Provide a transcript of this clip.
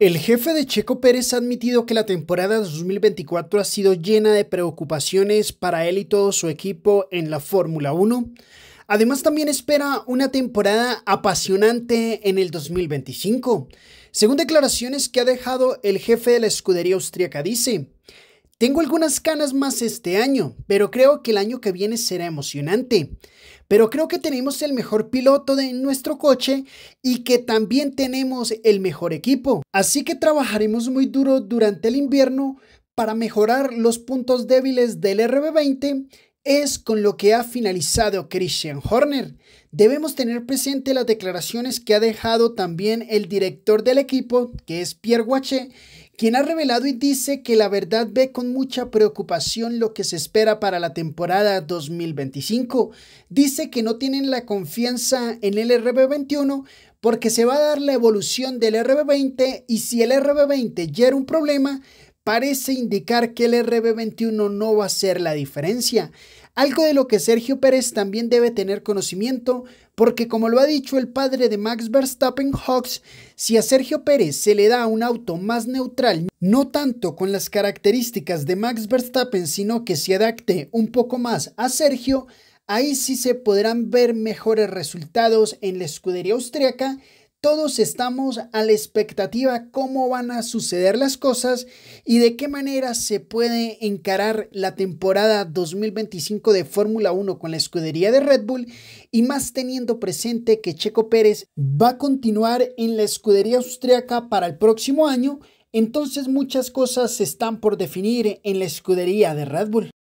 El jefe de Checo Pérez ha admitido que la temporada de 2024 ha sido llena de preocupaciones para él y todo su equipo en la Fórmula 1. Además también espera una temporada apasionante en el 2025. Según declaraciones que ha dejado el jefe de la escudería austríaca dice, tengo algunas canas más este año, pero creo que el año que viene será emocionante. Pero creo que tenemos el mejor piloto de nuestro coche y que también tenemos el mejor equipo. Así que trabajaremos muy duro durante el invierno para mejorar los puntos débiles del RB20 es con lo que ha finalizado Christian Horner. Debemos tener presente las declaraciones que ha dejado también el director del equipo, que es Pierre Guaché, quien ha revelado y dice que la verdad ve con mucha preocupación lo que se espera para la temporada 2025. Dice que no tienen la confianza en el RB21 porque se va a dar la evolución del RB20 y si el RB20 ya era un problema, parece indicar que el RB21 no va a ser la diferencia. Algo de lo que Sergio Pérez también debe tener conocimiento, porque como lo ha dicho el padre de Max Verstappen Hawks, si a Sergio Pérez se le da un auto más neutral, no tanto con las características de Max Verstappen, sino que se adapte un poco más a Sergio, ahí sí se podrán ver mejores resultados en la escudería austríaca, todos estamos a la expectativa cómo van a suceder las cosas y de qué manera se puede encarar la temporada 2025 de Fórmula 1 con la escudería de Red Bull y más teniendo presente que Checo Pérez va a continuar en la escudería austriaca para el próximo año, entonces muchas cosas están por definir en la escudería de Red Bull.